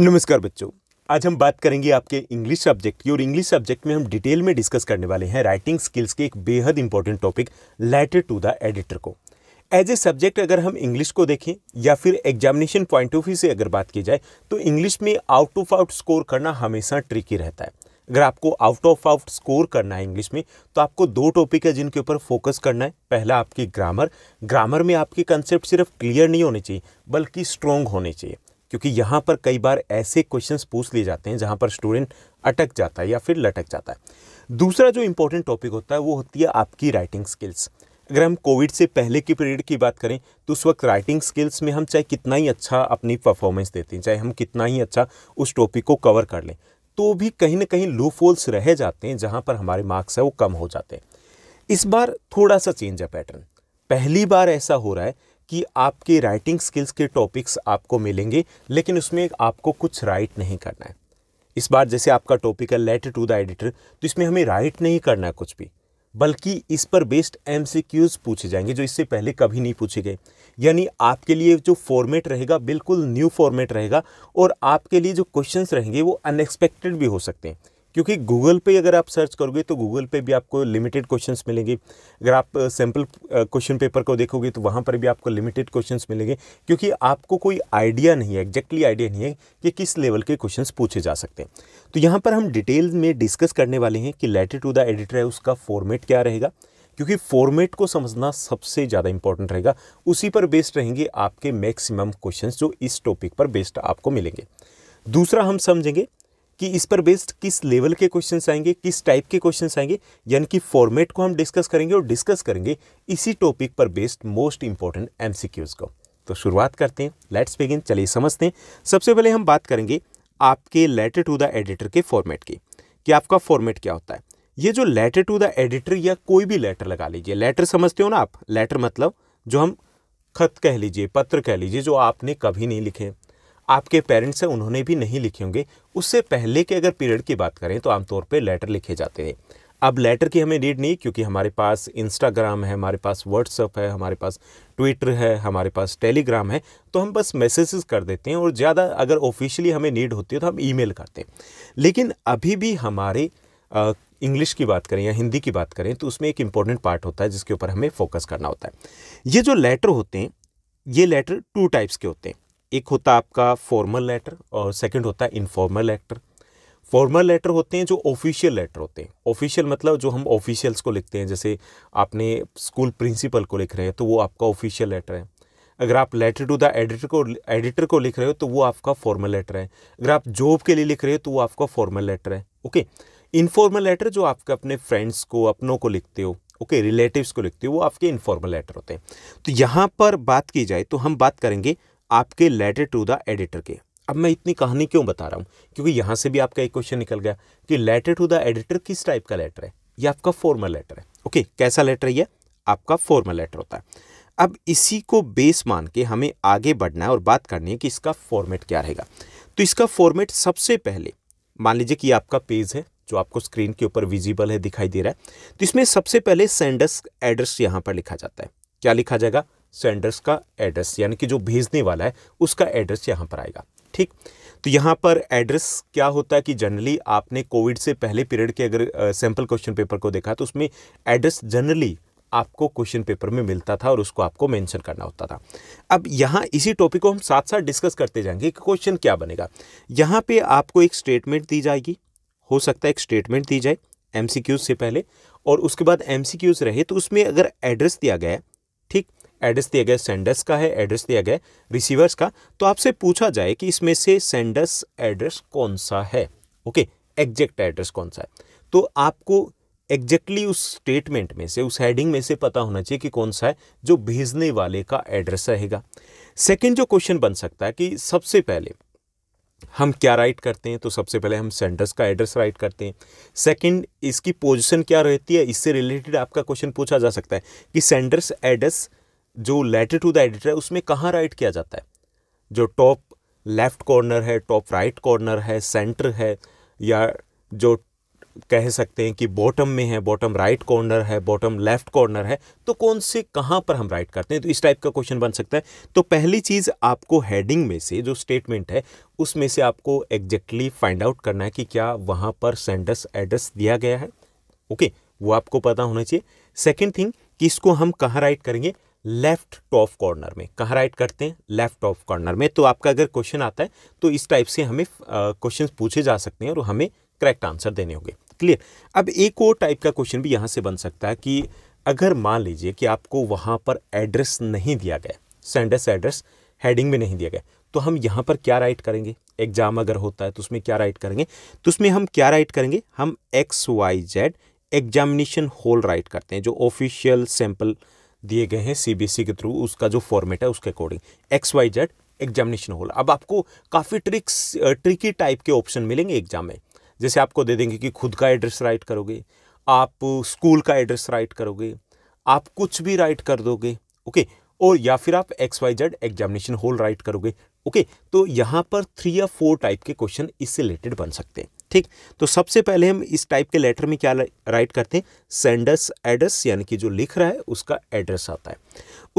नमस्कार बच्चों आज हम बात करेंगे आपके इंग्लिश सब्जेक्ट की और इंग्लिश सब्जेक्ट में हम डिटेल में डिस्कस करने वाले हैं राइटिंग स्किल्स के एक बेहद important topic letter to the editor को एज ए सब्जेक्ट अगर हम इंग्लिश को देखें या फिर एग्जामिनेशन पॉइंट ऑफ व्यू से अगर बात की जाए तो इंग्लिश में आउट ऑफ आउट स्कोर करना हमेशा ट्रिकी रहता है अगर आपको आउट ऑफ आउट स्कोर करना है इंग्लिश में तो आपको दो टॉपिक है जिनके ऊपर फोकस करना है पहला आपकी ग्रामर ग्रामर में आपके कंसेप्ट सिर्फ क्लियर नहीं होने चाहिए बल्कि स्ट्रॉन्ग होने चाहिए क्योंकि यहाँ पर कई बार ऐसे क्वेश्चन पूछ लिए जाते हैं जहाँ पर स्टूडेंट अटक जाता है या फिर लटक जाता है दूसरा जो इम्पोर्टेंट टॉपिक होता है वो होती है आपकी राइटिंग स्किल्स अगर हम कोविड से पहले की पीरियड की बात करें तो उस वक्त राइटिंग स्किल्स में हम चाहे कितना ही अच्छा अपनी परफॉर्मेंस देते हैं चाहे हम कितना ही अच्छा उस टॉपिक को कवर कर लें तो भी कहीं ना कहीं लो फोल्स रह जाते हैं जहाँ पर हमारे मार्क्स है वो कम हो जाते हैं इस बार थोड़ा सा चेंज है पैटर्न पहली बार ऐसा हो रहा है कि आपके राइटिंग स्किल्स के टॉपिक्स आपको मिलेंगे लेकिन उसमें आपको कुछ राइट नहीं करना है इस बार जैसे आपका टॉपिक है लेटर टू द एडिटर तो इसमें हमें राइट नहीं करना है कुछ भी बल्कि इस पर बेस्ड एम पूछे जाएंगे जो इससे पहले कभी नहीं पूछे गए यानी आपके लिए जो फॉर्मेट रहेगा बिल्कुल न्यू फॉर्मेट रहेगा और आपके लिए जो क्वेश्चंस रहेंगे वो अनएक्सपेक्टेड भी हो सकते हैं क्योंकि गूगल पे अगर आप सर्च करोगे तो गूगल पे भी आपको लिमिटेड क्वेश्चंस मिलेंगे अगर आप सैम्पल क्वेश्चन पेपर को देखोगे तो वहाँ पर भी आपको लिमिटेड क्वेश्चंस मिलेंगे क्योंकि आपको कोई आइडिया नहीं है एग्जैक्टली आइडिया नहीं है कि किस लेवल के क्वेश्चंस पूछे जा सकते हैं तो यहाँ पर हम डिटेल में डिस्कस करने वाले हैं कि लेटर टू द एडिटर है उसका फॉर्मेट क्या रहेगा क्योंकि फॉर्मेट को समझना सबसे ज़्यादा इंपॉर्टेंट रहेगा उसी पर बेस्ड रहेंगे आपके मैक्सिमम क्वेश्चंस जो इस टॉपिक पर बेस्ड आपको मिलेंगे दूसरा हम समझेंगे कि इस पर बेस्ड किस लेवल के क्वेश्चन आएंगे किस टाइप के क्वेश्चन आएंगे यानी कि फॉर्मेट को हम डिस्कस करेंगे और डिस्कस करेंगे इसी टॉपिक पर बेस्ड मोस्ट इंपॉर्टेंट एम को तो शुरुआत करते हैं लेट्स बिगिन चलिए समझते हैं सबसे पहले हम बात करेंगे आपके लेटर टू द एडिटर के फॉर्मेट की कि आपका फॉर्मेट क्या होता है ये जो लेटर टू द एडिटर या कोई भी लेटर लगा लीजिए लेटर समझते हो ना आप लेटर मतलब जो हम खत कह लीजिए पत्र कह लीजिए जो आपने कभी नहीं लिखे आपके पेरेंट्स हैं उन्होंने भी नहीं लिखे होंगे उससे पहले के अगर पीरियड की बात करें तो आमतौर पर लेटर लिखे जाते हैं अब लेटर की हमें नीड नहीं क्योंकि हमारे पास इंस्टाग्राम है हमारे पास व्हाट्सअप है हमारे पास ट्विटर है हमारे पास टेलीग्राम है तो हम बस मैसेजेस कर देते हैं और ज़्यादा अगर ऑफिशियली हमें नीड होती है तो हम ईमेल करते हैं लेकिन अभी भी हमारे इंग्लिश की बात करें या हिंदी की बात करें तो उसमें एक इम्पॉर्टेंट पार्ट होता है जिसके ऊपर हमें फोकस करना होता है ये जो लेटर होते हैं ये लेटर टू टाइप्स के होते हैं एक होता आपका फॉर्मल लेटर और सेकंड होता है इनफॉर्मल लेटर फॉर्मल लेटर होते हैं जो ऑफिशियल लेटर होते हैं ऑफिशियल मतलब जो हम ऑफिशियल्स को लिखते हैं जैसे आपने स्कूल प्रिंसिपल को लिख रहे हैं तो वो आपका ऑफिशियल लेटर है अगर आप लेटर टू द एडिटर को एडिटर को लिख रहे हो तो वो आपका फॉर्मल लेटर है अगर आप जॉब के लिए लिख रहे हो तो वो आपका फॉर्मल लेटर है ओके इनफॉर्मल लेटर जो आपके अपने फ्रेंड्स को अपनों को लिखते हो ओके रिलेटिव्स को लिखते हो वो आपके इनफॉर्मल लेटर होते हैं तो यहाँ पर बात की जाए तो हम बात करेंगे आपके लेटर टू द एडिटर के अब मैं इतनी कहानी क्यों बता रहा हूँ क्योंकि यहाँ से भी आपका एक क्वेश्चन निकल गया कि लेटर टू द एडिटर किस टाइप का लेटर है ये आपका फॉर्मल लेटर है ओके कैसा लेटर है आपका फॉर्मल लेटर होता है अब इसी को बेस मान के हमें आगे बढ़ना है और बात करनी है कि इसका फॉर्मेट क्या रहेगा तो इसका फॉर्मेट सबसे पहले मान लीजिए कि आपका पेज है जो आपको स्क्रीन के ऊपर विजिबल है दिखाई दे रहा है तो इसमें सबसे पहले सेंडस एड्रेस यहाँ पर लिखा जाता है क्या लिखा जाएगा सेंडर्स का एड्रेस यानी कि जो भेजने वाला है उसका एड्रेस यहाँ पर आएगा ठीक तो यहाँ पर एड्रेस क्या होता है कि जनरली आपने कोविड से पहले पीरियड के अगर सैम्पल क्वेश्चन पेपर को देखा तो उसमें एड्रेस जनरली आपको क्वेश्चन पेपर में मिलता था और उसको आपको मेंशन करना होता था अब यहाँ इसी टॉपिक को हम साथ साथ डिस्कस करते जाएंगे कि क्वेश्चन क्या बनेगा यहाँ पे आपको एक स्टेटमेंट दी जाएगी हो सकता है एक स्टेटमेंट दी जाए एम से पहले और उसके बाद एम रहे तो उसमें अगर एड्रेस दिया गया ठीक एड्रेस दिया गया सेंडर्स का है एड्रेस दिया गया रिसीवर्स का तो आपसे पूछा जाए कि इसमें से सेंडर्स एड्रेस कौन सा है ओके एग्जैक्ट एड्रेस कौन सा है तो आपको एग्जैक्टली exactly उस स्टेटमेंट में से उस हेडिंग में से पता होना चाहिए कि कौन सा है जो भेजने वाले का एड्रेस रहेगा सेकेंड जो क्वेश्चन बन सकता है कि सबसे पहले हम क्या राइट करते हैं तो सबसे पहले हम सेंडर्स का एड्रेस राइट करते हैं सेकंड इसकी पोजीशन क्या रहती है इससे रिलेटेड आपका क्वेश्चन पूछा जा सकता है कि सेंडर्स एड्रेस जो लेटर टू द एडिटर है उसमें कहाँ राइट किया जाता है जो टॉप लेफ्ट कॉर्नर है टॉप राइट कॉर्नर है सेंटर है या जो कह सकते हैं कि बॉटम में है बॉटम राइट कॉर्नर है बॉटम लेफ्ट कॉर्नर है तो कौन से कहाँ पर हम राइट करते हैं तो इस टाइप का क्वेश्चन बन सकता है तो पहली चीज़ आपको हेडिंग में से जो स्टेटमेंट है उसमें से आपको एग्जैक्टली फाइंड आउट करना है कि क्या वहाँ पर सेंडस एड्रेस दिया गया है ओके वो आपको पता होना चाहिए सेकेंड थिंग कि इसको हम कहाँ राइट करेंगे लेफ्ट टॉप कॉर्नर में कहाँ राइट करते हैं लेफ्ट टॉप कॉर्नर में तो आपका अगर क्वेश्चन आता है तो इस टाइप से हमें क्वेश्चन पूछे जा सकते हैं और हमें करेक्ट आंसर देने होंगे क्लियर अब एक और टाइप का क्वेश्चन भी यहाँ से बन सकता है कि अगर मान लीजिए कि आपको वहाँ पर एड्रेस नहीं दिया गया सेंडस एड्रेस हेडिंग में नहीं दिया गया तो हम यहाँ पर क्या राइट करेंगे एग्जाम अगर होता है तो उसमें क्या राइट करेंगे तो उसमें हम क्या राइट करेंगे हम X Y Z examination hall write करते हैं जो ऑफिशियल सैंपल दिए गए हैं सीबीएसई के थ्रू उसका जो फॉर्मेट है उसके according X Y Z examination hall अब आपको काफ़ी ट्रिक्स ट्रिकी टाइप के ऑप्शन मिलेंगे एग्जाम में जैसे आपको दे देंगे कि खुद का एड्रेस राइट करोगे आप स्कूल का एड्रेस राइट करोगे आप कुछ भी राइट कर दोगे ओके और या फिर आप X Y Z examination hall write करोगे ओके तो यहाँ पर थ्री या फोर टाइप के क्वेश्चन इससे रिलेटेड बन सकते हैं ठीक तो सबसे पहले हम इस टाइप के लेटर में क्या राइट करते हैं सेंडर्स एड्रेस यानी कि जो लिख रहा है उसका एड्रेस आता है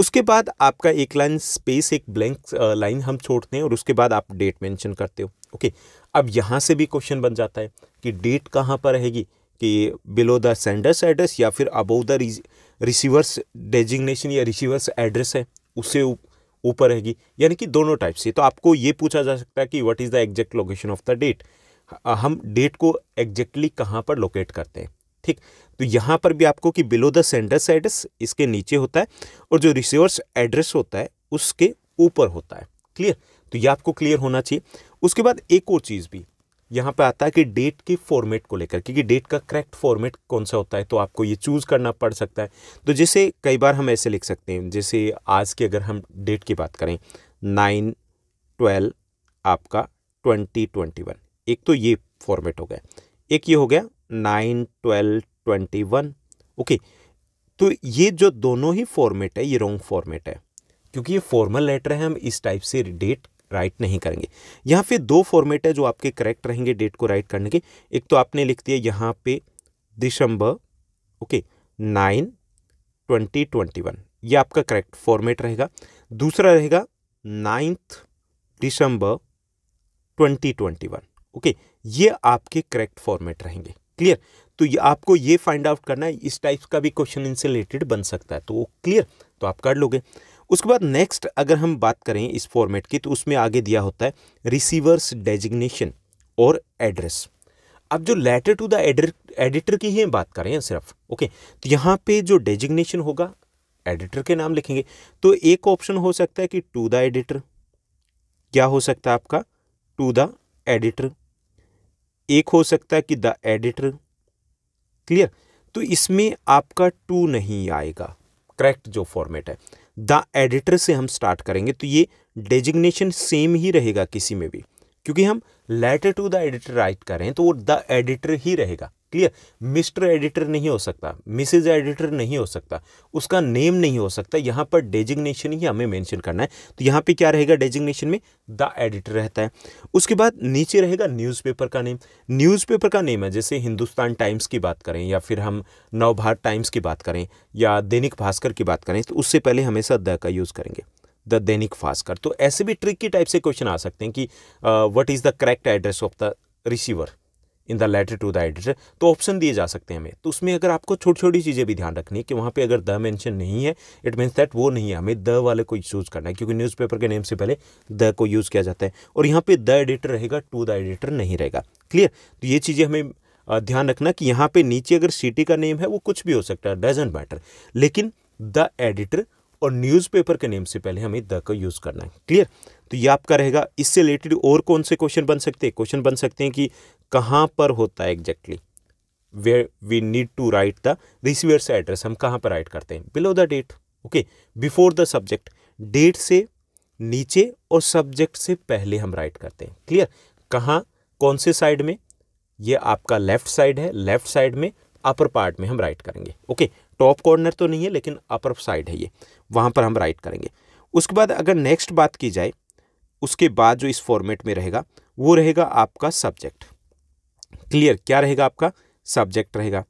उसके बाद आपका एक लाइन स्पेस एक ब्लैंक लाइन हम छोड़ते हैं और उसके बाद आप डेट मेंशन करते हो ओके अब यहाँ से भी क्वेश्चन बन जाता है कि डेट कहाँ पर रहेगी कि बिलो द सेंडर्स एड्रेस या फिर अबोव द रिसीवर्स डेजिग्नेशन या रिसीवर्स एड्रेस है उससे ऊपर रहेगी यानी कि दोनों टाइप से तो आपको ये पूछा जा सकता है कि what is the exact location of the date हम डेट को एग्जैक्टली कहाँ पर लोकेट करते हैं ठीक तो यहाँ पर भी आपको कि बिलो द सेंडर्स एड्रेस इसके नीचे होता है और जो रिसीवर्स एड्रेस होता है उसके ऊपर होता है क्लियर तो ये आपको क्लियर होना चाहिए उसके बाद एक और चीज़ भी यहाँ पे आता है कि डेट के फॉर्मेट को लेकर क्योंकि डेट का करेक्ट फॉर्मेट कौन सा होता है तो आपको ये चूज़ करना पड़ सकता है तो जैसे कई बार हम ऐसे लिख सकते हैं जैसे आज की अगर हम डेट की बात करें नाइन ट्वेल्व आपका ट्वेंटी ट्वेंटी वन एक तो ये फॉर्मेट हो गया एक ये हो गया nine twelve twenty one okay तो ये जो दोनों ही फॉर्मेट है ये रॉन्ग फॉर्मेट है क्योंकि ये फॉर्मल लेटर है हम इस टाइप से डेट राइट नहीं करेंगे यहाँ फिर दो फॉर्मेट है जो आपके करेक्ट रहेंगे डेट को राइट करने के एक तो आपने लिख दिया यहाँ पे दिसंबर okay nine twenty twenty one ये आपका करेक्ट फॉर्मेट रहेगा दूसरा रहेगा नाइन्थ दिसंबर ट्वेंटी ट्वेंटी वन ओके ये आपके करेक्ट फॉर्मेट रहेंगे क्लियर तो ये आपको ये फाइंड आउट करना है इस टाइप्स का भी क्वेश्चन इनसे रिलेटेड बन सकता है तो क्लियर तो आप कर लोगे उसके बाद नेक्स्ट अगर हम बात करें इस फॉर्मेट की तो उसमें आगे दिया होता है रिसीवर्स डेजिग्नेशन और एड्रेस अब जो लेटर टू द एडिटर की ही बात कर रहे हैं सिर्फ ओके तो यहाँ पे जो डेजिग्नेशन होगा एडिटर के नाम लिखेंगे तो एक ऑप्शन हो सकता है कि टू द एडिटर क्या हो सकता है आपका टू द एडिटर एक हो सकता है कि द एडिटर क्लियर तो इसमें आपका टू नहीं आएगा करेक्ट जो फॉर्मेट है द एडिटर से हम स्टार्ट करेंगे तो ये डेजिग्नेशन सेम ही रहेगा किसी में भी क्योंकि हम letter to the editor write करें तो वो द एडिटर ही रहेगा क्लियर मिस्टर एडिटर नहीं हो सकता मिसेज एडिटर नहीं हो सकता उसका नेम नहीं हो सकता यहाँ पर डेजिग्नेशन ही हमें मेंशन करना है तो यहाँ पे क्या रहेगा डेजिग्नेशन में द एडिटर रहता है उसके बाद नीचे रहेगा न्यूज़पेपर का नेम न्यूज़पेपर का नेम है जैसे हिंदुस्तान टाइम्स की बात करें या फिर हम नवभारत टाइम्स की बात करें या दैनिक भास्कर की बात करें तो उससे पहले हमेशा द का यूज़ करेंगे द दैनिक भास्कर तो ऐसे भी ट्रिक की टाइप से क्वेश्चन आ सकते हैं कि what is the correct address of the receiver in the letter to the editor तो ऑप्शन दिए जा सकते हैं हमें तो उसमें अगर आपको छोटी छोटी चीज़ें भी ध्यान रखनी है कि वहाँ पे अगर द मेंशन नहीं है इट मीन्स दैट वो नहीं है हमें द वाले को यूज़ करना है क्योंकि न्यूज़पेपर के नेम से पहले द को यूज़ किया जाता है और यहाँ पे द एडिटर रहेगा टू द एडिटर नहीं रहेगा क्लियर तो ये चीज़ें हमें ध्यान रखना कि यहाँ पर नीचे अगर सिटी का नेम है वो कुछ भी हो सकता है डजेंट मैटर लेकिन द एडिटर और न्यूज़पेपर के नेम से पहले हमें द को यूज़ करना है क्लियर तो ये आपका रहेगा इससे रिलेटेड और कौन से क्वेश्चन बन सकते हैं क्वेश्चन बन सकते हैं कि कहाँ पर होता है exactly where we need to write the receiver से एड्रेस हम कहाँ पर राइट करते हैं below the date okay before the subject date से नीचे और सब्जेक्ट से पहले हम राइट करते हैं क्लियर कहाँ कौन से साइड में ये आपका लेफ्ट साइड है लेफ्ट साइड में अपर पार्ट में हम राइट करेंगे ओके टॉप कॉर्नर तो नहीं है लेकिन अपर साइड है ये वहाँ पर हम राइट करेंगे उसके बाद अगर नेक्स्ट बात की जाए उसके बाद जो इस फॉर्मेट में रहेगा वो रहेगा आपका सब्जेक्ट क्लियर क्या रहेगा आपका सब्जेक्ट रहेगा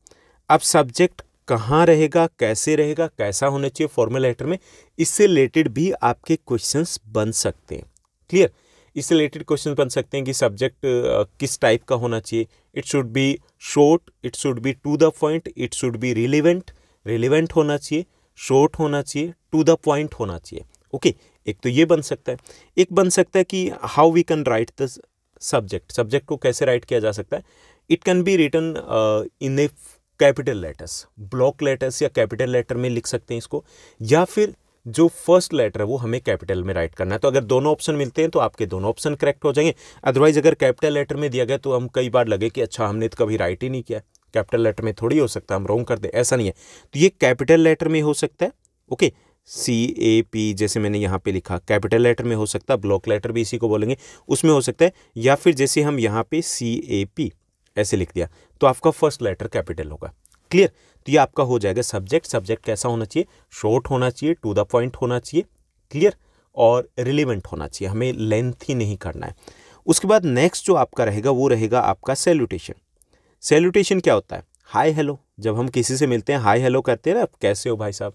अब सब्जेक्ट कहाँ रहेगा कैसे रहेगा कैसा होना चाहिए फॉर्मल लेटर में इससे रिलेटेड भी आपके क्वेश्चंस बन सकते हैं क्लियर इससे रिलेटेड क्वेश्चन बन सकते हैं कि सब्जेक्ट किस टाइप का होना चाहिए it should be short it should be to the point it should be relevant relevant होना चाहिए शॉर्ट होना चाहिए टू द पॉइंट होना चाहिए ओके okay, एक तो ये बन सकता है एक बन सकता है कि how we can write the subject subject को कैसे राइट किया जा सकता है it can be written in a capital letters block letters या कैपिटल लेटर में लिख सकते हैं इसको या फिर जो फर्स्ट लेटर है वो हमें कैपिटल में राइट करना है तो अगर दोनों ऑप्शन मिलते हैं तो आपके दोनों ऑप्शन करेक्ट हो जाएंगे अदरवाइज अगर कैपिटल लेटर में दिया गया तो हम कई बार लगे कि अच्छा हमने तो कभी राइट ही नहीं किया कैपिटल लेटर में थोड़ी हो सकता है हम रोंग कर दे ऐसा नहीं है तो ये कैपिटल लेटर में हो सकता है okay okay, C A P जैसे मैंने यहाँ पे लिखा कैपिटल लेटर में हो सकता है ब्लॉक लेटर भी इसी को बोलेंगे उसमें हो सकता है या फिर जैसे हम यहाँ पे सी ए पी ऐसे लिख दिया तो आपका फर्स्ट लेटर कैपिटल होगा क्लियर तो ये आपका हो जाएगा सब्जेक्ट सब्जेक्ट कैसा होना चाहिए शॉर्ट होना चाहिए टू द पॉइंट होना चाहिए क्लियर और रिलीवेंट होना चाहिए हमें लेंथ ही नहीं करना है उसके बाद नेक्स्ट जो आपका रहेगा वो रहेगा आपका सेल्यूटेशन सेल्यूटेशन क्या होता है हाई हेलो जब हम किसी से मिलते हैं हाई हेलो करते हैं ना कैसे हो भाई साहब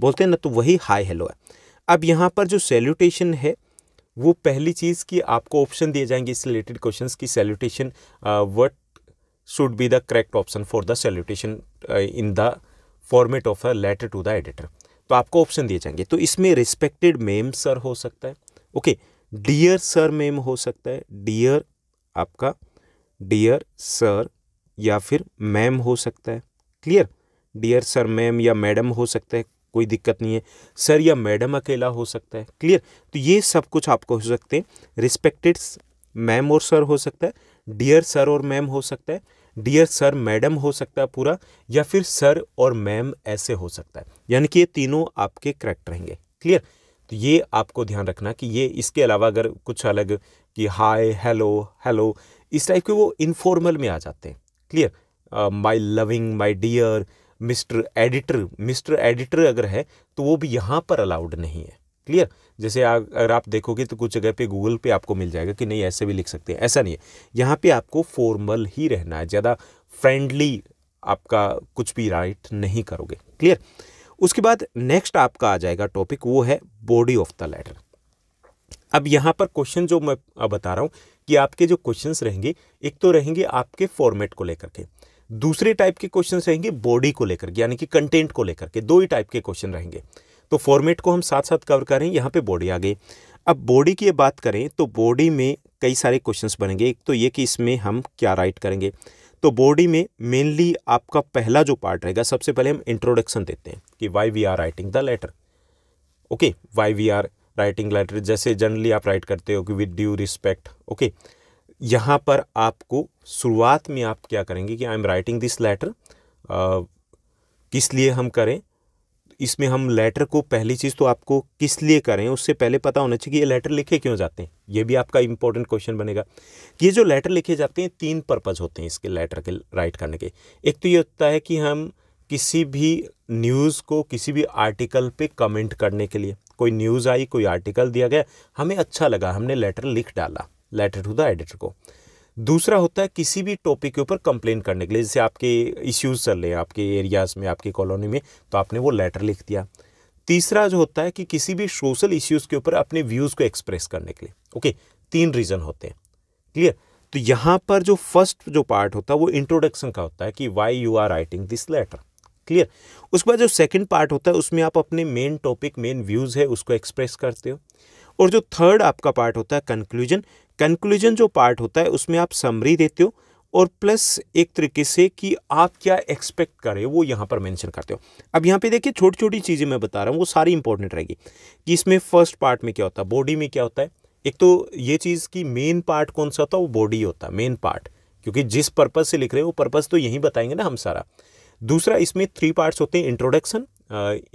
बोलते हैं ना तो वही हाई हेलो है अब यहाँ पर जो सैल्यूटेशन है वो पहली चीज़ की आपको ऑप्शन दिए जाएंगे इस रिलेटेड क्वेश्चन की salutation what should be the correct option for the salutation in the format of a letter to the editor तो आपको ऑप्शन दिए जाएंगे तो इसमें रिस्पेक्टेड मेम सर हो सकता है ओके डियर सर मेम हो सकता है डियर आपका डियर सर या फिर मैम हो सकता है क्लियर डियर सर मैम या मैडम हो सकता है कोई दिक्कत नहीं है सर या मैडम अकेला हो सकता है क्लियर तो ये सब कुछ आपको हो सकते हैं रिस्पेक्टेड मैम और सर हो सकता है डियर सर और मैम हो सकता है डियर सर मैडम हो सकता है पूरा या फिर सर और मैम ऐसे हो सकता है यानी कि ये तीनों आपके करेक्ट रहेंगे क्लियर तो ये आपको ध्यान रखना कि ये इसके अलावा अगर कुछ अलग कि हाय हेलो हेलो इस टाइप के वो इनफॉर्मल में आ जाते हैं clear my loving my dear mister editor mister editor अगर है तो वो भी यहाँ पर अलाउड नहीं है क्लियर जैसे आ, अगर आप देखोगे तो कुछ जगह पे गूगल पे आपको मिल जाएगा कि नहीं ऐसे भी लिख सकते हैं ऐसा नहीं है यहाँ पे आपको फॉर्मल ही रहना है ज़्यादा फ्रेंडली आपका कुछ भी राइट नहीं करोगे क्लियर उसके बाद नेक्स्ट आपका आ जाएगा टॉपिक वो है बॉडी ऑफ द लेटर अब यहाँ पर क्वेश्चन जो मैं बता रहा हूँ कि आपके जो क्वेश्चंस रहेंगे एक तो रहेंगे आपके फॉर्मेट को लेकर के दूसरे टाइप के क्वेश्चन रहेंगे बॉडी को लेकर यानी कि कंटेंट को लेकर के दो ही टाइप के क्वेश्चन रहेंगे तो फॉर्मेट को हम साथ साथ कवर करें यहाँ पे बॉडी आ गई अब बॉडी की बात करें तो बॉडी में कई सारे क्वेश्चंस बनेंगे एक तो ये कि इसमें हम क्या राइट करेंगे तो बॉडी में मेनली आपका पहला जो पार्ट रहेगा सबसे पहले हम इंट्रोडक्शन देते हैं कि why we are writing the letter okay why we are writing letter जैसे जनरली आप राइट करते हो कि with due respect okay okay? यहाँ पर आपको शुरुआत में आप क्या करेंगे कि I am writing this letter किस लिए हम करें इसमें हम लेटर को पहली चीज़ तो आपको किस लिए करें उससे पहले पता होना चाहिए कि ये लेटर लिखे क्यों जाते हैं ये भी आपका इंपॉर्टेंट क्वेश्चन बनेगा ये जो लेटर लिखे जाते हैं तीन पर्पज़ होते हैं इसके लेटर के राइट करने के एक तो ये होता है कि हम किसी भी न्यूज़ को किसी भी आर्टिकल पे कमेंट करने के लिए कोई न्यूज़ आई कोई आर्टिकल दिया गया हमें अच्छा लगा हमने लेटर लिख डाला लेटर टू द एडिटर को दूसरा होता है किसी भी टॉपिक के ऊपर कंप्लेन करने के लिए जैसे आपके इश्यूज़ चल रहे हैं आपके एरियाज़ में आपकी कॉलोनी में तो आपने वो लेटर लिख दिया तीसरा जो होता है कि किसी भी सोशल इश्यूज़ के ऊपर अपने व्यूज़ को एक्सप्रेस करने के लिए ओके तीन रीज़न होते हैं क्लियर तो यहाँ पर जो फर्स्ट जो पार्ट होता है वो इंट्रोडक्शन का होता है कि why you are writing this letter clear उसके बाद जो सेकंड पार्ट होता है उसमें आप अपने मेन टॉपिक मेन व्यूज़ है उसको एक्सप्रेस करते हो और जो थर्ड आपका पार्ट होता है कंक्लूजन कंक्लूजन जो पार्ट होता है उसमें आप समरी देते हो और प्लस एक तरीके से कि आप क्या एक्सपेक्ट करें वो यहाँ पर मेंशन करते हो अब यहाँ पे देखिए छोटी छोटी चीज़ें मैं बता रहा हूँ वो सारी इंपॉर्टेंट रहेगी कि इसमें फर्स्ट पार्ट में क्या होता है बॉडी में क्या होता है एक तो ये चीज़ की मेन पार्ट कौन सा होता है वो बॉडी होता है मेन पार्ट क्योंकि जिस पर्पज़ से लिख रहे हो वो पर्पज़ तो यही बताएंगे ना हम सारा दूसरा इसमें थ्री पार्ट्स होते हैं introduction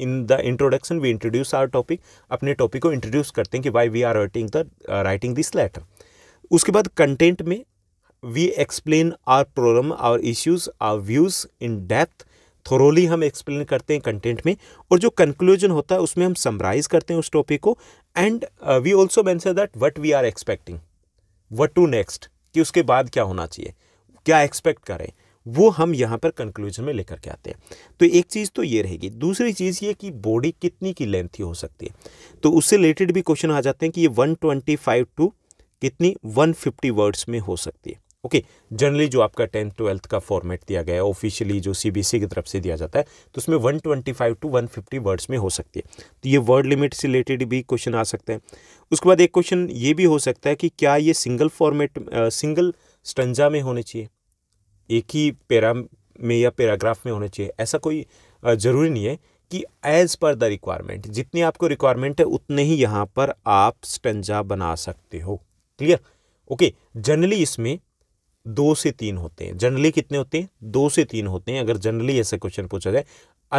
in the introduction we introduce our topic अपने टॉपिक को इंट्रोड्यूस करते हैं कि why we are writing the writing this letter उसके बाद कंटेंट में we explain our problem our issues our views in depth thoroughly हम एक्सप्लेन करते हैं कंटेंट में और जो कंक्लूजन होता है उसमें हम समराइज करते हैं उस टॉपिक को and we also mention that what we are expecting what to next कि उसके बाद क्या होना चाहिए क्या एक्सपेक्ट करें वो हम यहाँ पर कंक्लूजन में लेकर के आते हैं तो एक चीज़ तो ये रहेगी दूसरी चीज़ ये कि बॉडी कितनी की लेंथ ही हो सकती है तो उससे रिलेटेड भी क्वेश्चन आ जाते हैं कि ये 125 टू कितनी 150 वर्ड्स में हो सकती है ओके okay, जनरली जो आपका टेंथ ट्वेल्थ का फॉर्मेट दिया गया है ऑफिशियली जो सीबीएसई की तरफ से दिया जाता है तो उसमें 125 टू 150 वर्ड्स में हो सकती है तो ये वर्ड लिमिट से रिलेटेड भी क्वेश्चन आ सकते हैं उसके बाद एक क्वेश्चन ये भी हो सकता है कि क्या ये सिंगल फॉर्मेट सिंगल स्टंजा में होने चाहिए एक ही पैरा में या पैराग्राफ में होने चाहिए ऐसा कोई ज़रूरी नहीं है कि एज़ पर द रिक्वायरमेंट जितनी आपको रिक्वायरमेंट है उतने ही यहाँ पर आप स्टंजा बना सकते हो क्लियर ओके जनरली इसमें दो से तीन होते हैं जनरली कितने होते हैं दो से तीन होते हैं अगर जनरली ऐसा क्वेश्चन पूछा जाए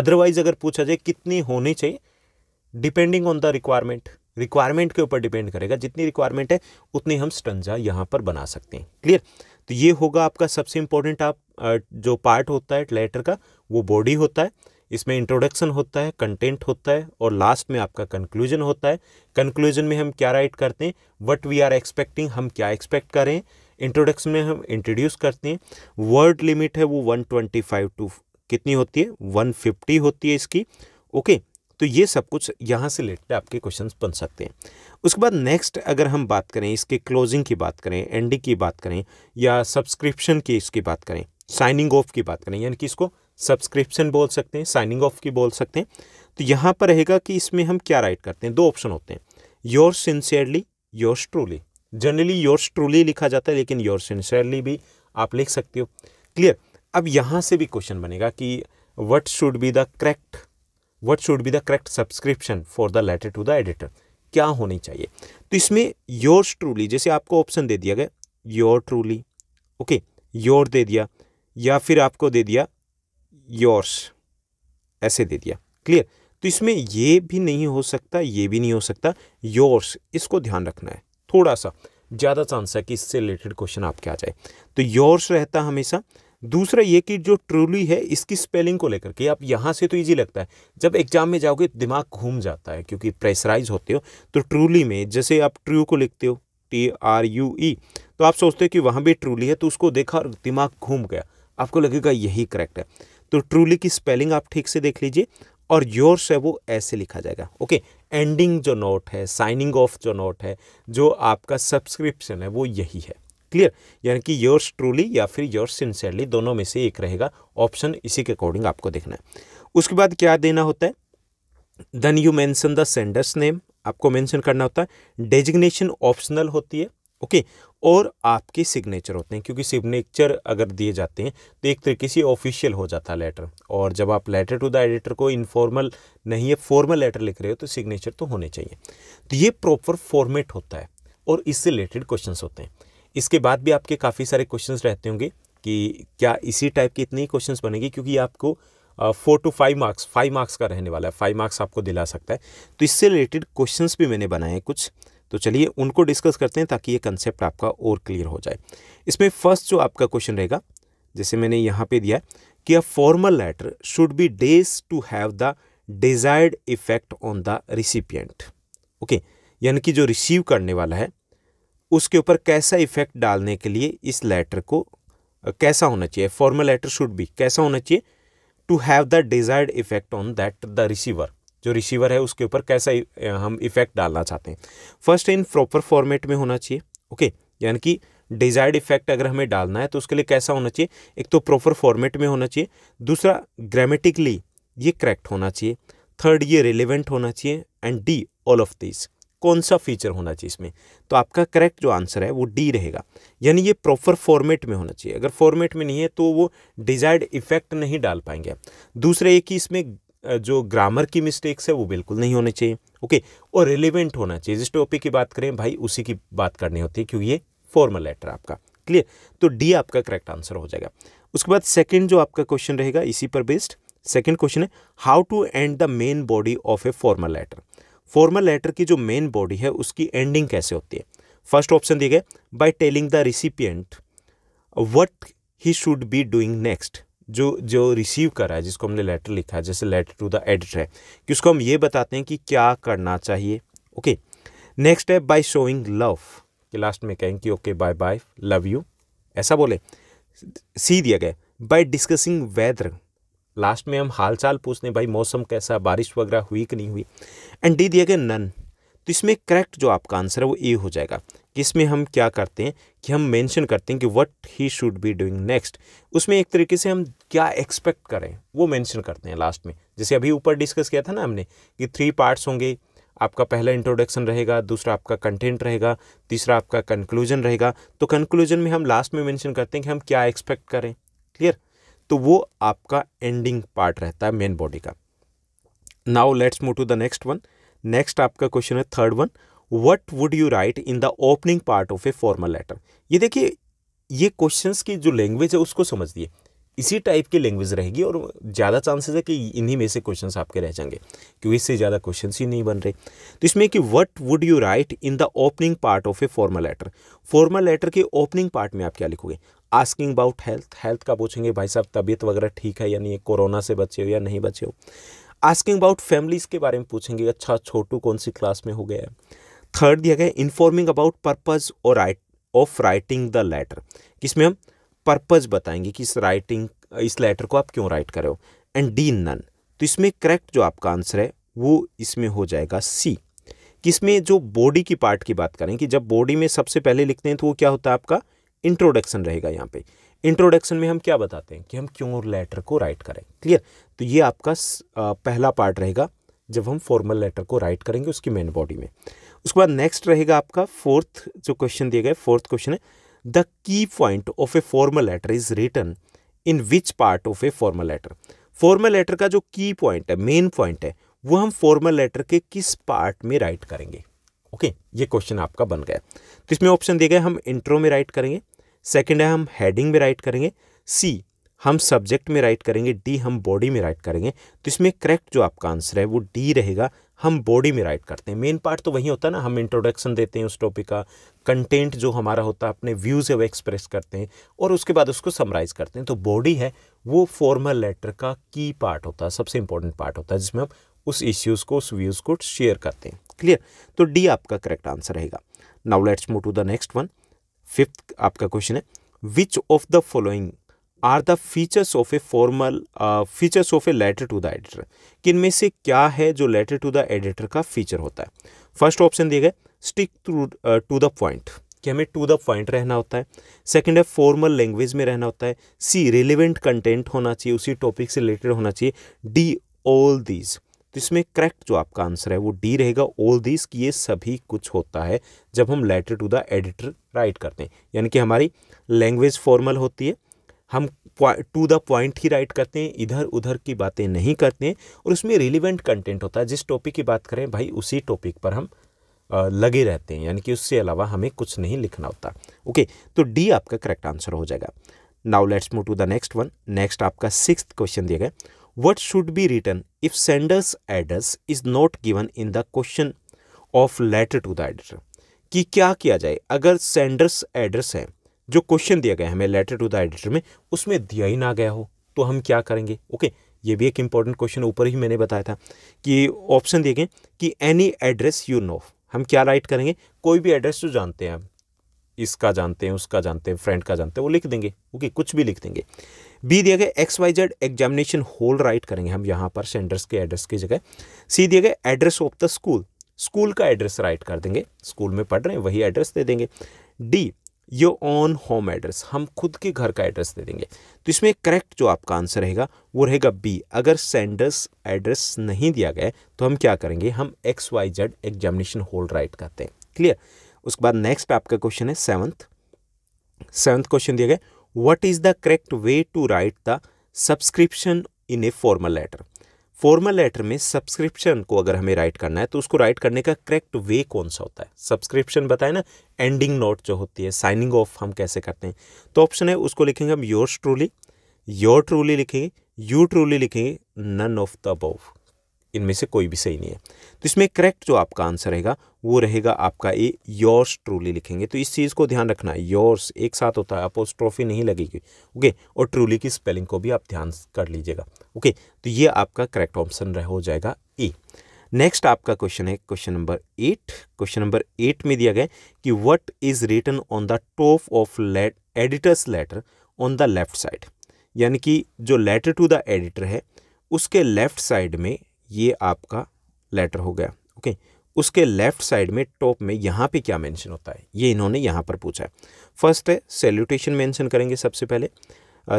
अदरवाइज अगर पूछा जाए कितने होने चाहिए depending on the requirement requirement के ऊपर डिपेंड करेगा जितनी रिक्वायरमेंट है उतनी हम स्टंजा यहाँ पर बना सकते हैं क्लियर तो ये होगा आपका सबसे इंपॉर्टेंट आप जो पार्ट होता है लेटर का वो बॉडी होता है इसमें इंट्रोडक्शन होता है कंटेंट होता है और लास्ट में आपका कंक्लूजन होता है कंक्लूजन में हम क्या राइट करते हैं वट वी आर एक्सपेक्टिंग हम क्या एक्सपेक्ट करें इंट्रोडक्शन में हम इंट्रोड्यूस करते हैं वर्ड लिमिट है वो वन ट्वेंटी फाइव टू कितनी होती है वन फिफ्टी होती है इसकी ओके तो ये सब कुछ यहाँ से रिलेटेड आपके क्वेश्चन बन सकते हैं उसके बाद नेक्स्ट अगर हम बात करें इसके क्लोजिंग की बात करें एंडिंग की बात करें या सब्सक्रिप्शन की इसकी बात करें साइनिंग ऑफ की बात करें यानी कि इसको सब्सक्रिप्शन बोल सकते हैं साइनिंग ऑफ की बोल सकते हैं तो यहाँ पर रहेगा कि इसमें हम क्या राइट करते हैं दो ऑप्शन होते हैं your sincerely yours truly generally yours truly लिखा जाता है लेकिन योर सिंसियरली भी आप लिख सकते हो क्लियर अब यहाँ से भी क्वेश्चन बनेगा कि what should be the correct what should be the correct subscription for the letter to the editor क्या होनी चाहिए तो इसमें योर ट्रूली जैसे आपको ऑप्शन दे दिया गया योर ट्रूली ओके योर दे दिया या फिर आपको दे दिया योर्स ऐसे दे दिया क्लियर तो इसमें ये भी नहीं हो सकता ये भी नहीं हो सकता योर्स इसको ध्यान रखना है थोड़ा सा ज़्यादा चांस है कि इससे रिलेटेड क्वेश्चन आपके आ जाए तो योर्स रहता हमेशा दूसरा ये कि जो ट्रूली है इसकी स्पेलिंग को लेकर के आप यहाँ से तो इजी लगता है जब एग्जाम में जाओगे दिमाग घूम जाता है क्योंकि प्रेशराइज होते हो तो ट्रूली में जैसे आप ट्रू को लिखते हो टी आर यू ई तो आप सोचते हो कि वहाँ भी ट्रूली है तो उसको देखा और दिमाग घूम गया आपको लगेगा यही करेक्ट है तो ट्रूली की स्पेलिंग आप ठीक से देख लीजिए और योर्स है वो ऐसे लिखा जाएगा ओके एंडिंग जो नोट है साइनिंग ऑफ जो नोट है जो आपका सब्सक्रिप्शन है वो यही है क्लियर यानी कि योर्स ट्रूली या फिर योर्स सिंसियरली दोनों में से एक रहेगा ऑप्शन इसी के अकॉर्डिंग आपको देखना है उसके बाद क्या देना होता है then you mention the sender's name आपको मैंशन करना होता है डेजिग्नेशन ऑप्शनल होती है ओके okay, और आपके सिग्नेचर होते हैं क्योंकि सिग्नेचर अगर दिए जाते हैं तो एक तरीके से ऑफिशियल हो जाता है लेटर और जब आप लेटर टू द एडिटर को इनफॉर्मल नहीं है फॉर्मल लेटर लिख रहे हो तो सिग्नेचर तो होने चाहिए तो ये प्रॉपर फॉर्मेट होता है और इससे रिलेटेड क्वेश्चन होते हैं इसके बाद भी आपके काफ़ी सारे क्वेश्चन रहते होंगे कि क्या इसी टाइप के इतने ही क्वेश्चन बनेंगे क्योंकि आपको four to five marks five marks का रहने वाला है फाइव मार्क्स आपको दिला सकता है तो इससे रिलेटेड क्वेश्चंस भी मैंने बनाए हैं कुछ तो चलिए उनको डिस्कस करते हैं ताकि ये कंसेप्ट आपका और क्लियर हो जाए इसमें फर्स्ट जो आपका क्वेश्चन रहेगा जैसे मैंने यहाँ पे दिया कि a formal letter should be days to have the desired effect on the recipient okay यानी कि जो रिसीव करने वाला है उसके ऊपर कैसा इफेक्ट डालने के लिए इस लेटर को कैसा होना चाहिए फॉर्मल लेटर शुड बी कैसा होना चाहिए to have the desired effect on that the receiver जो रिसीवर है उसके ऊपर कैसा हम इफेक्ट डालना चाहते हैं फर्स्ट इन प्रॉपर फॉर्मेट में होना चाहिए ओके यानी कि डिजायर्ड इफेक्ट अगर हमें डालना है तो उसके लिए कैसा होना चाहिए एक तो प्रॉपर फॉर्मेट में होना चाहिए दूसरा ग्रामेटिकली ये करेक्ट होना चाहिए थर्ड ये रिलेवेंट होना चाहिए and D all of this कौन सा फीचर होना चाहिए इसमें तो आपका करेक्ट जो आंसर है वो डी रहेगा यानी ये प्रॉपर फॉर्मेट में होना चाहिए अगर फॉर्मेट में नहीं है तो वो डिजायर्ड इफेक्ट नहीं डाल पाएंगे दूसरा ये कि इसमें जो ग्रामर की मिस्टेक्स है वो बिल्कुल नहीं होने चाहिए ओके और रिलेवेंट होना चाहिए जिस टॉपिक की बात करें भाई उसी की बात करनी होती है क्योंकि ये फॉर्मल लेटर आपका क्लियर तो डी आपका करेक्ट आंसर हो जाएगा उसके बाद सेकेंड जो आपका क्वेश्चन रहेगा इसी पर बेस्ड सेकेंड क्वेश्चन है how to end the main body of a formal letter formal letter की जो मेन बॉडी है उसकी एंडिंग कैसे होती है फर्स्ट ऑप्शन दिए गए by telling the recipient what he should be doing next जो जो रिसीव कर रहा है जिसको हमने लेटर लिखा है जैसे लेटर टू द एडिटर है कि उसको हम ये बताते हैं कि क्या करना चाहिए ओके नेक्स्ट है बाय शोइंग लव कि लास्ट में कहें कि okay bye bye love you ऐसा बोले सी दिया गया बाय डिस्कसिंग वेदर लास्ट में हम हालचाल पूछते हैं भाई मौसम कैसा बारिश वगैरह हुई कि नहीं हुई एंड डी दिया गया नन तो इसमें करेक्ट जो आपका आंसर है वो ए हो जाएगा जिसमें हम क्या करते हैं कि हम मेंशन करते हैं कि what he should be doing next उसमें एक तरीके से हम क्या एक्सपेक्ट करें वो मेंशन करते हैं लास्ट में जैसे अभी ऊपर डिस्कस किया था ना हमने कि थ्री पार्ट्स होंगे आपका पहला इंट्रोडक्शन रहेगा दूसरा आपका कंटेंट रहेगा तीसरा आपका कंक्लूजन रहेगा तो कंक्लूजन में हम लास्ट में मेंशन करते हैं कि हम क्या एक्सपेक्ट करें क्लियर तो वो आपका एंडिंग पार्ट रहता है मेन बॉडी का now let's move to the next one next आपका क्वेश्चन है third one what would you write in the opening part of a formal letter ये देखिए ये क्वेश्चंस की जो लैंग्वेज है उसको समझ दिए इसी टाइप की लैंग्वेज रहेगी और ज़्यादा चांसेस है कि इन्हीं में से क्वेश्चंस आपके रह जाएंगे क्योंकि इससे ज़्यादा क्वेश्चंस ही नहीं बन रहे तो इसमें कि what would you write in the opening part of a formal letter formal letter के ओपनिंग पार्ट में आप क्या लिखोगे आस्किंग अबाउट हेल्थ हेल्थ का पूछेंगे भाई साहब तबीयत वगैरह ठीक है या नहीं कोरोना से बचे हो या नहीं बचे हो आस्किंग अबाउट फैमिलीज़ के बारे में पूछेंगे अच्छा छोटू कौन सी क्लास में हो गया है थर्ड दिया गया इन्फॉर्मिंग अबाउट पर्पज़ और right of writing the letter किसमें हम पर्पज़ बताएंगे कि इस राइटिंग इस लेटर को आप क्यों राइट कर रहे हो एंड डी नन तो इसमें करेक्ट जो आपका आंसर है वो इसमें हो जाएगा सी किसमें जो बॉडी की पार्ट की बात करें कि जब बॉडी में सबसे पहले लिखते हैं तो वो क्या होता है आपका इंट्रोडक्शन रहेगा यहाँ पे इंट्रोडक्शन में हम क्या बताते हैं कि हम क्यों लेटर को राइट करें क्लियर तो ये आपका पहला पार्ट रहेगा जब हम फॉर्मल लेटर को राइट करेंगे उसकी मेन बॉडी में उसके बाद नेक्स्ट रहेगा आपका फोर्थ जो क्वेश्चन दिया गया फोर्थ क्वेश्चन है the key point of a formal letter is written in which part of a formal letter formal letter का जो की पॉइंट है मेन पॉइंट है वो हम फॉर्मल लेटर के किस पार्ट में राइट करेंगे ओके okay, ये क्वेश्चन आपका बन गया तो इसमें ऑप्शन दिए गए हम इंट्रो में राइट करेंगे सेकंड है हम हेडिंग में राइट करेंगे सी हम सब्जेक्ट में राइट करेंगे डी हम बॉडी में राइट करेंगे तो इसमें करेक्ट जो आपका आंसर है वो डी रहेगा हम बॉडी में राइट करते हैं मेन पार्ट तो वही होता है ना हम इंट्रोडक्शन देते हैं उस टॉपिक का कंटेंट जो हमारा होता है अपने व्यूज़ है वो एक्सप्रेस करते हैं और उसके बाद उसको समराइज़ करते हैं तो बॉडी है वो फॉर्मल लेटर का की पार्ट होता है सबसे इंपॉर्टेंट पार्ट होता है जिसमें हम उस इश्यूज़ को उस व्यूज़ को शेयर करते हैं क्लियर तो डी आपका करेक्ट आंसर रहेगा now let's move to the next one fifth आपका क्वेश्चन है which of the following are the features of a formal features of a letter to the editor किन में से क्या है जो लेटर टू द एडिटर का फीचर होता है फर्स्ट ऑप्शन दिए गए stick to to the point कि हमें टू द पॉइंट रहना होता है सेकंड है फॉर्मल लैंग्वेज में रहना होता है सी रिलेवेंट कंटेंट होना चाहिए उसी टॉपिक से रिलेटेड होना चाहिए डी ऑल दीज तो इसमें करेक्ट जो आपका आंसर है वो डी रहेगा ऑल दीज कि ये सभी कुछ होता है जब हम letter to the editor write करते हैं यानी कि हमारी लैंग्वेज फॉर्मल होती है हम टू द पॉइंट ही राइट करते हैं इधर उधर की बातें नहीं करते हैं और उसमें रिलीवेंट कंटेंट होता है जिस टॉपिक की बात करें भाई उसी टॉपिक पर हम लगे रहते हैं यानी कि उससे अलावा हमें कुछ नहीं लिखना होता ओके तो डी आपका करेक्ट आंसर हो जाएगा now let's move to the next one next आपका सिक्स क्वेश्चन दिया गया what should be written if sender's address is not given in the question of letter to the editor कि क्या किया जाए अगर सेंडर्स एड्रेस है जो क्वेश्चन दिया गया हमें लेटर टू द एडिटर में उसमें दिया ही ना गया हो तो हम क्या करेंगे ओके ये भी एक इंपॉर्टेंट क्वेश्चन ऊपर ही मैंने बताया था कि ऑप्शन दिए गए कि एनी एड्रेस यू नो हम क्या राइट करेंगे कोई भी एड्रेस जो तो जानते हैं हम इसका जानते हैं उसका जानते हैं फ्रेंड का जानते हैं वो लिख देंगे ओके कुछ भी लिख देंगे बी दिया गया X Y Z examination hall write करेंगे हम यहाँ पर सेंडर्स के एड्रेस की जगह सी दिया गया address of the school school का एड्रेस राइट कर देंगे स्कूल में पढ़ रहे हैं वही एड्रेस दे देंगे D your own home address हम खुद के घर का एड्रेस दे देंगे तो इसमें करेक्ट जो आपका आंसर रहेगा वो रहेगा बी अगर सेंडर्स एड्रेस नहीं दिया गया तो हम क्या करेंगे हम X Y Z examination hold right करते हैं क्लियर उसके बाद नेक्स्ट आपका क्वेश्चन है सेवन्थ सेवन्थ क्वेश्चन दिया गया what is the correct way to write the subscription in a formal letter formal letter में सब्सक्रिप्शन को अगर हमें राइट करना है तो उसको राइट करने का करेक्ट वे कौन सा होता है सब्सक्रिप्शन बताए ना एंडिंग नोट जो होती है साइनिंग ऑफ हम कैसे करते हैं तो ऑप्शन है उसको लिखेंगे हम योर्स ट्रूली योर ट्रूली लिखेंगे यू ट्रूली लिखेंगे नन ऑफ द अबोव इनमें से कोई भी सही नहीं है तो इसमें करेक्ट जो आपका आंसर रहेगा वो रहेगा आपका ए योर्स ट्रूली लिखेंगे तो इस चीज़ को ध्यान रखना है योर्स एक साथ होता है अपोस्ट्रॉफी नहीं लगेगी ओके और ट्रूली की स्पेलिंग को भी आप ध्यान कर लीजिएगा ओके तो ये आपका करेक्ट ऑप्शन रह हो जाएगा ए नेक्स्ट आपका क्वेश्चन है question number eight question number eight में दिया गया कि what is written on the top of let editor's letter on the left side यानी कि जो लेटर टू द एडिटर है उसके लेफ्ट साइड में ये आपका लेटर हो गया ओके उसके लेफ्ट साइड में टॉप में यहाँ पे क्या मेंशन होता है ये इन्होंने यहाँ पर पूछा है फर्स्ट है सेल्यूटेशन मेंशन करेंगे सबसे पहले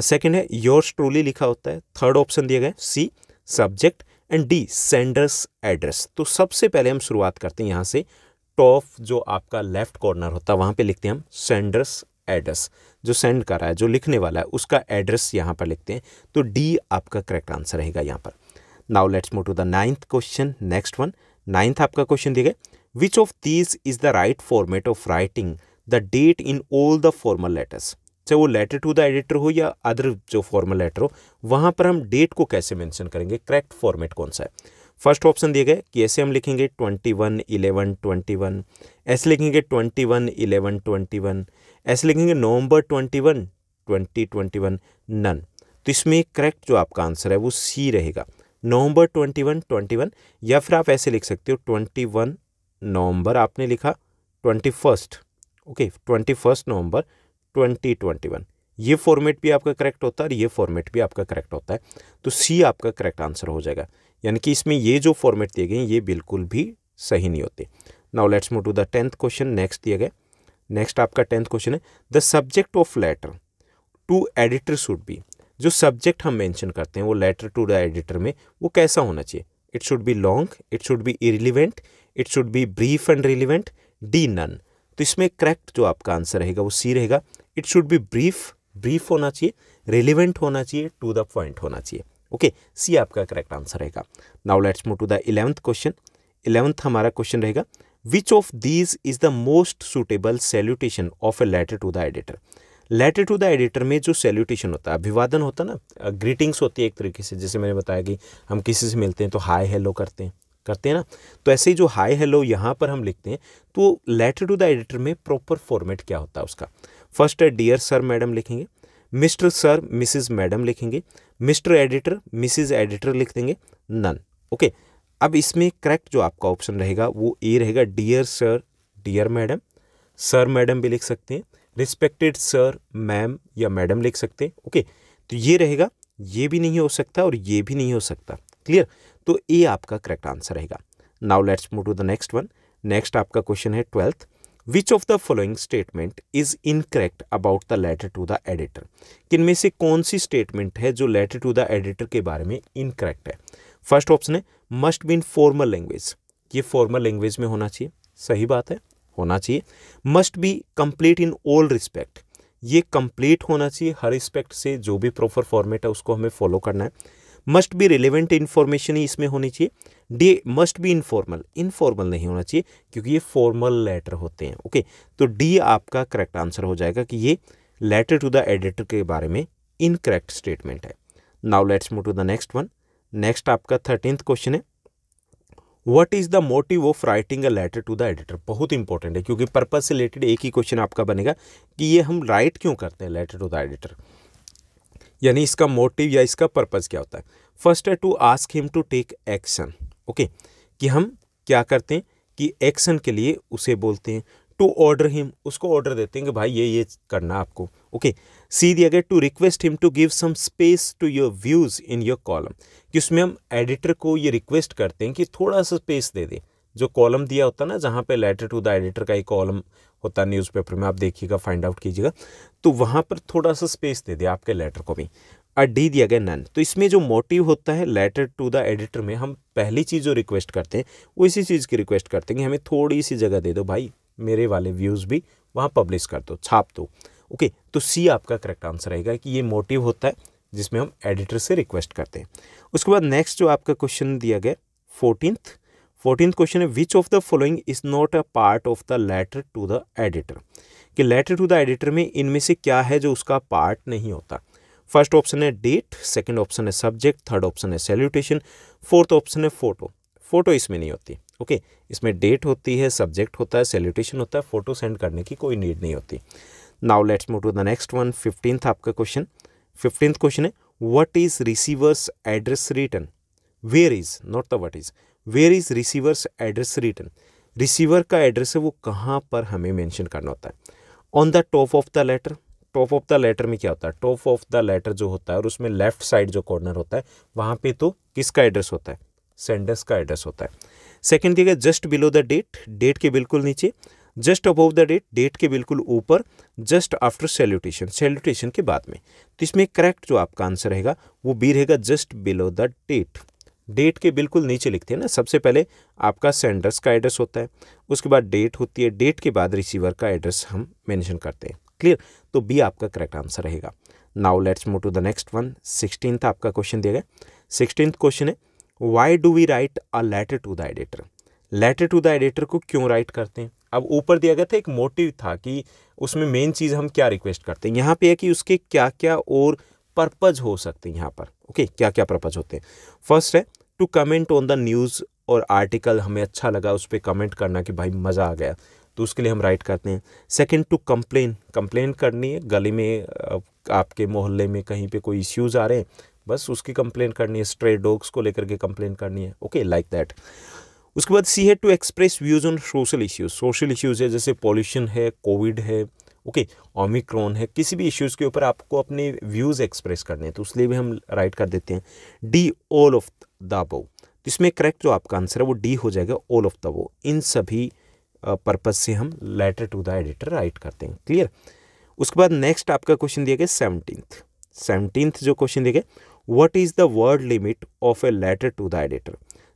सेकंड uh, है योर ट्रूली लिखा होता है थर्ड ऑप्शन दिया गया C subject and D sender's address तो सबसे पहले हम शुरुआत करते हैं यहाँ से टॉप जो आपका लेफ्ट कॉर्नर होता है वहाँ पर लिखते हैं हम सेंडर्स एड्रेस जो सेंड कर रहा है जो लिखने वाला है उसका एड्रेस यहाँ पर लिखते हैं तो डी आपका करेक्ट आंसर रहेगा यहाँ पर now let's move to the ninth question next one ninth आपका क्वेश्चन दिया गया which of these is the right format of writing the date in all the formal letters चाहे वो लेटर टू द एडिटर हो या other जो formal letter हो वहाँ पर हम डेट को कैसे मैंशन करेंगे करेक्ट फॉर्मेट कौन सा है फर्स्ट ऑप्शन दिए गए कि ऐसे हम लिखेंगे twenty one eleven twenty one ऐसे लिखेंगे twenty one eleven twenty one ऐसे लिखेंगे November twenty one twenty twenty one none तो इसमें करेक्ट जो आपका आंसर है वो सी रहेगा November twenty one twenty one या फिर आप ऐसे लिख सकते हो ट्वेंटी वन नवंबर आपने लिखा twenty first okay twenty first November twenty twenty one ये फॉर्मेट भी आपका करेक्ट होता है और ये फॉर्मेट भी आपका करेक्ट होता है तो सी आपका करेक्ट आंसर हो जाएगा यानी कि इसमें ये जो फॉर्मेट दिए गए ये बिल्कुल भी सही नहीं होते now let's move to the tenth question next दिए गए नेक्स्ट आपका टेंथ क्वेश्चन है the subject of letter to editor should be जो सब्जेक्ट हम मेंशन करते हैं वो लेटर टू द एडिटर में वो कैसा होना चाहिए it should be long it should be irrelevant it should be brief and relevant D none तो इसमें करेक्ट जो आपका आंसर रहेगा वो सी रहेगा it should be brief brief होना चाहिए रिलीवेंट होना चाहिए टू द पॉइंट होना चाहिए ओके सी आपका करेक्ट आंसर रहेगा now let's move to the eleventh question eleventh हमारा क्वेश्चन रहेगा which of these is the most suitable salutation of a letter to the editor letter to the editor में जो salutation होता है अभिवादन होता है ना ग्रीटिंग्स होती है एक तरीके से जैसे मैंने बताया कि हम किसी से मिलते हैं तो हाय हेलो करते हैं करते हैं ना तो ऐसे ही जो हाय हेलो यहाँ पर हम लिखते हैं तो लेटर टू द एडिटर में प्रॉपर फॉर्मेट क्या होता है उसका फर्स्ट है डियर सर मैडम लिखेंगे मिस्टर सर मिसिज मैडम लिखेंगे मिस्टर एडिटर मिसिज एडिटर लिख देंगे नन ओके अब इसमें करेक्ट जो आपका ऑप्शन रहेगा वो ए रहेगा dear sir dear madam sir madam भी लिख सकते हैं रिस्पेक्टेड सर मैम या मैडम लिख सकते हैं ओके तो ये रहेगा ये भी नहीं हो सकता और ये भी नहीं हो सकता क्लियर तो ए आपका करेक्ट आंसर रहेगा now let's move to the next one next आपका क्वेश्चन है twelfth which of the following statement is incorrect about the letter to the editor किन में से कौन सी स्टेटमेंट है जो लेटर टू द एडिटर के बारे में इनकरेक्ट है फर्स्ट ऑप्शन है must be in formal language ये फॉर्मल लैंग्वेज में होना चाहिए सही बात है होना चाहिए must be complete in all respect ये कंप्लीट होना चाहिए हर रिस्पेक्ट से जो भी प्रॉपर फॉर्मेट है उसको हमें फॉलो करना है मस्ट बी रिलेवेंट इन्फॉर्मेशन ही इसमें होनी चाहिए D must be informal informal नहीं होना चाहिए क्योंकि ये फॉर्मल लेटर होते हैं ओके तो डी आपका करेक्ट आंसर हो जाएगा कि ये लेटर टू द एडिटर के बारे में इनकरेक्ट स्टेटमेंट है now let's move to the next one next आपका थर्टींथ क्वेश्चन है what is the motive of writing a letter to the editor बहुत इंपॉर्टेंट है क्योंकि पर्पज से रिलेटेड एक ही क्वेश्चन आपका बनेगा कि ये हम राइट क्यों करते हैं लेटर टू द एडिटर यानी इसका मोटिव या इसका पर्पज़ क्या होता है फर्स्ट है to ask him to take action okay कि हम क्या करते हैं कि एक्शन के लिए उसे बोलते हैं टू ऑर्डर हिम उसको ऑर्डर देते हैं कि भाई ये ये करना आपको ओके सी दिया गया to request him to give some space to your views in your column कि उसमें हम एडिटर को ये रिक्वेस्ट करते हैं कि थोड़ा सा स्पेस दे दें जो कॉलम दिया होता है ना जहाँ पे लेटर टू द एडिटर का एक कॉलम होता है न्यूज़पेपर में आप देखिएगा फाइंड आउट कीजिएगा तो वहाँ पर थोड़ा सा स्पेस दे दें आपके लेटर को भी अ डी दिया गया नन तो इसमें जो मोटिव होता है लेटर टू द एडिटर में हम पहली चीज़ जो रिक्वेस्ट करते हैं वो इसी चीज़ की रिक्वेस्ट करते हैं कि हमें थोड़ी सी जगह दे दो भाई मेरे वाले व्यूज़ भी वहाँ पब्लिश कर दो छाप दो ओके तो सी आपका करेक्ट आंसर रहेगा कि ये मोटिव होता है जिसमें हम एडिटर से रिक्वेस्ट करते हैं उसके बाद नेक्स्ट जो आपका क्वेश्चन दिया गया फोर्टीनथ फोर्टीन क्वेश्चन है which of the following is not a part of the letter to the editor कि लेटर टू द एडिटर में इनमें से क्या है जो उसका पार्ट नहीं होता फर्स्ट ऑप्शन है डेट सेकंड ऑप्शन है सब्जेक्ट थर्ड ऑप्शन है सैल्यूटेशन फोर्थ ऑप्शन है फोटो फोटो इसमें नहीं होती ओके इसमें डेट होती है सब्जेक्ट होता है सेल्यूटेशन होता है फ़ोटो सेंड करने की कोई नीड नहीं होती now let's move to the next one fifteenth आपका क्वेश्चन फिफ्टींथ क्वेश्चन है what is receiver's address written where is not the what is where is receiver's address written receiver का address है वो कहाँ पर हमें मैंशन करना होता है on the top of the letter top of the letter में क्या होता है टॉप ऑफ द लेटर जो होता है और उसमें लेफ्ट साइड जो कॉर्नर होता है वहाँ पे तो किसका एड्रेस होता है सेंडर्स का एड्रेस होता है सेकेंड दिया गया just below the date date के बिल्कुल नीचे just above the date date के बिल्कुल ऊपर जस्ट आफ्टर सेल्यूटेशन सेल्यूटेशन के बाद में तो इसमें करेक्ट जो आपका आंसर रहेगा वो बी रहेगा just below the date date के बिल्कुल नीचे लिखते हैं ना सबसे पहले आपका सेंडर्स का एड्रेस होता है उसके बाद डेट होती है डेट के बाद रिसीवर का एड्रेस हम मैंशन करते हैं क्लियर तो बी आपका करेक्ट आंसर रहेगा now let's move to the next one sixteen आपका क्वेश्चन दिया गया सिक्सटीन क्वेश्चन है why do we write a letter to the editor letter to the editor को क्यों राइट करते हैं अब ऊपर दिया गया था एक मोटिव था कि उसमें मेन चीज़ हम क्या रिक्वेस्ट करते हैं यहाँ पे है कि उसके क्या क्या और पर्पज़ हो सकते हैं यहाँ पर ओके okay, क्या क्या पर्पज़ होते हैं फर्स्ट है to comment on the news और आर्टिकल हमें अच्छा लगा उस पर कमेंट करना कि भाई मज़ा आ गया तो उसके लिए हम राइट करते हैं सेकंड टू कंप्लेन कंप्लेन करनी है गली में आपके मोहल्ले में कहीं पे कोई इश्यूज़ आ रहे हैं बस उसकी कंप्लेन करनी है स्ट्रे डॉग्स को लेकर के कंप्लेन करनी है ओके लाइक दैट उसके बाद सी है to express views on social issues social issues है जैसे पॉल्यूशन है कोविड है ओके okay, ओमिक्रॉन है किसी भी इश्यूज़ के ऊपर आपको अपने व्यूज़ एक्सप्रेस करने हैं तो उसलिए भी हम राइट कर देते हैं डी ऑल ऑफ द बो तो इसमें करेक्ट जो आपका आंसर है वो डी हो जाएगा ऑल ऑफ द वो इन सभी पर्पज़ से हम letter to the editor write करते हैं क्लियर उसके बाद नेक्स्ट आपका क्वेश्चन दिया गया सेवनटीन्थ सेवनटीन्थ जो क्वेश्चन दिया गया what is the word limit of a letter to the editor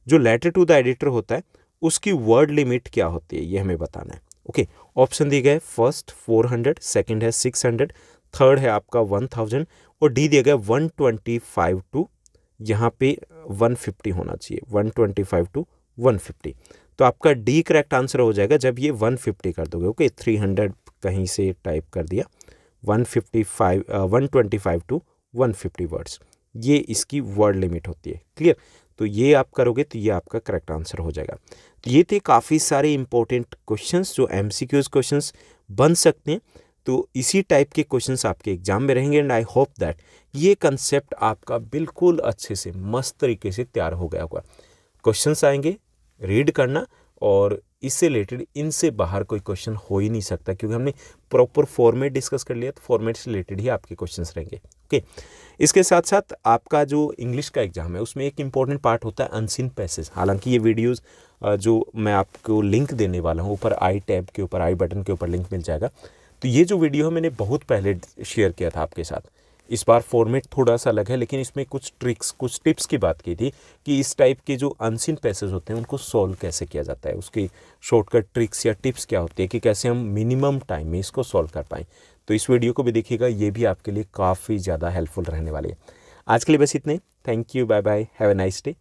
जो लेटर टू द एडिटर होता है उसकी वर्ड लिमिट क्या होती है ये हमें बताना है ओके ऑप्शन दिए गए फर्स्ट फोर हंड्रेड सेकेंड है सिक्स हंड्रेड थर्ड है आपका वन थाउजेंड और डी दिया गया वन ट्वेंटी फाइव टू यहाँ पे वन फिफ्टी होना चाहिए one twenty five to one fifty तो आपका डी करेक्ट आंसर हो जाएगा जब ये वन फिफ्टी कर दोगे ओके थ्री हंड्रेड कहीं से टाइप कर दिया one fifty five one twenty five to one fifty words ये इसकी वर्ड लिमिट होती है क्लियर तो ये आप करोगे तो ये आपका करेक्ट आंसर हो जाएगा तो ये थे काफ़ी सारे इंपॉर्टेंट क्वेश्चंस जो एम सी क्वेश्चंस बन सकते हैं तो इसी टाइप के क्वेश्चंस आपके एग्जाम में रहेंगे एंड आई होप दैट ये कंसेप्ट आपका बिल्कुल अच्छे से मस्त तरीके से तैयार हो गया होगा क्वेश्चन आएंगे रीड करना और इससे रिलेटेड इनसे बाहर कोई क्वेश्चन हो ही नहीं सकता क्योंकि हमने प्रॉपर फॉर्मेट डिस्कस कर लिया तो फॉर्मेट से रिलेटेड ही आपके क्वेश्चंस रहेंगे ओके इसके साथ साथ आपका जो इंग्लिश का एग्ज़ाम है उसमें एक इम्पॉर्टेंट पार्ट होता है अनसिन पैसेज हालांकि ये वीडियोस जो मैं आपको लिंक देने वाला हूँ ऊपर आई टैब के ऊपर आई बटन के ऊपर लिंक मिल जाएगा तो ये जो वीडियो है मैंने बहुत पहले शेयर किया था आपके साथ इस बार फॉर्मेट थोड़ा सा अलग है लेकिन इसमें कुछ ट्रिक्स कुछ टिप्स की बात की थी कि इस टाइप के जो अनसिन पैसेज होते हैं उनको सॉल्व कैसे किया जाता है उसकी शॉर्टकट ट्रिक्स या टिप्स क्या होती है कि कैसे हम मिनिमम टाइम में इसको सॉल्व कर पाएँ तो इस वीडियो को भी देखिएगा ये भी आपके लिए काफ़ी ज़्यादा हेल्पफुल रहने वाली है आज के लिए बस इतने thank you bye bye have a nice day